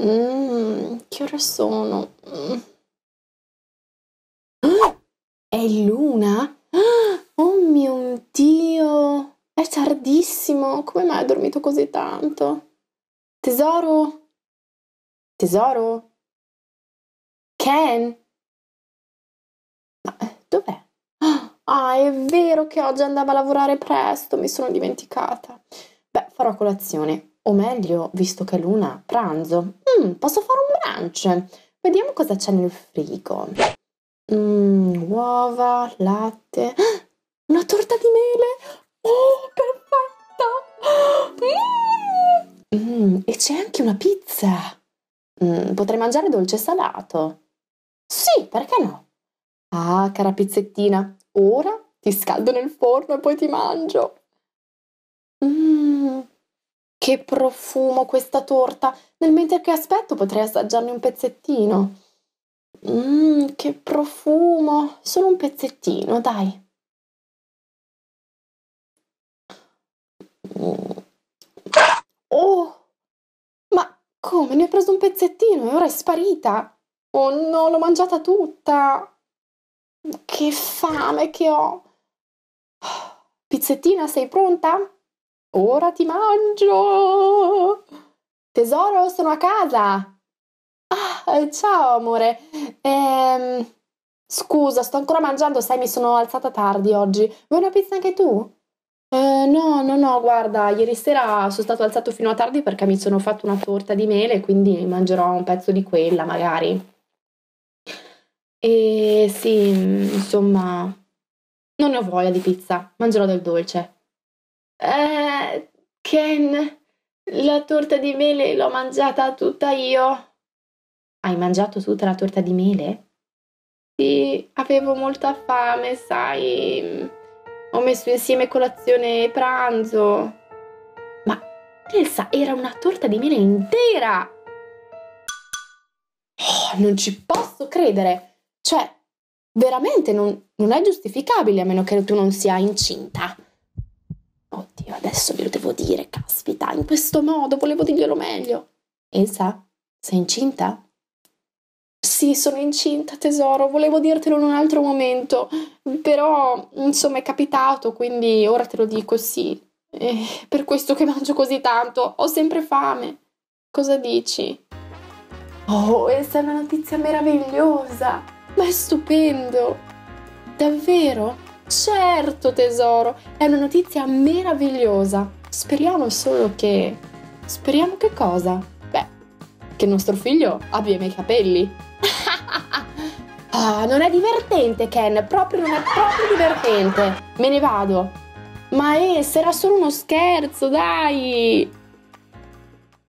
Mmm, che ore sono? Mm. Ah, è luna? Ah, oh mio Dio! È tardissimo! Come mai ho dormito così tanto? Tesoro? Tesoro? Ken? Ma eh, dov'è? Ah, è vero che oggi andava a lavorare presto, mi sono dimenticata. Beh, farò colazione, o meglio, visto che è luna, pranzo. Mm, posso fare un brunch? Vediamo cosa c'è nel frigo. Mm, uova, latte, una torta di mele. Oh, perfetta! Mm, e c'è anche una pizza. Mm, potrei mangiare dolce e salato. Sì, perché no? Ah, cara pizzettina, ora ti scaldo nel forno e poi ti mangio. Che profumo questa torta! Nel mentre che aspetto potrei assaggiarne un pezzettino. Mmm, che profumo! Solo un pezzettino, dai. Oh! Ma come? Ne ho preso un pezzettino e ora è sparita! Oh no, l'ho mangiata tutta! Che fame che ho! Pizzettina, sei pronta? Ora ti mangio! Tesoro, sono a casa! Ah, eh, ciao amore! Ehm, scusa, sto ancora mangiando, sai, mi sono alzata tardi oggi. Vuoi una pizza anche tu? Eh, no, no, no, guarda, ieri sera sono stato alzato fino a tardi perché mi sono fatto una torta di mele, quindi mangerò un pezzo di quella magari. E sì, insomma, non ne ho voglia di pizza, mangerò del dolce. Eh, Ken, la torta di mele l'ho mangiata tutta io. Hai mangiato tutta la torta di mele? Sì, avevo molta fame, sai. Ho messo insieme colazione e pranzo. Ma Elsa era una torta di mele intera! Oh, non ci posso credere! Cioè, veramente non, non è giustificabile a meno che tu non sia incinta adesso glielo devo dire, caspita, in questo modo volevo dirglielo meglio. Elsa, sei incinta? Sì, sono incinta, tesoro, volevo dirtelo in un altro momento, però insomma è capitato, quindi ora te lo dico sì. È per questo che mangio così tanto, ho sempre fame. Cosa dici? Oh, Elsa è una notizia meravigliosa, ma è stupendo. Davvero? Certo tesoro, è una notizia meravigliosa. Speriamo solo che... Speriamo che cosa? Beh, che nostro figlio abbia i miei capelli. ah, non è divertente Ken, proprio non è proprio divertente. Me ne vado. Ma eh, sarà solo uno scherzo, dai!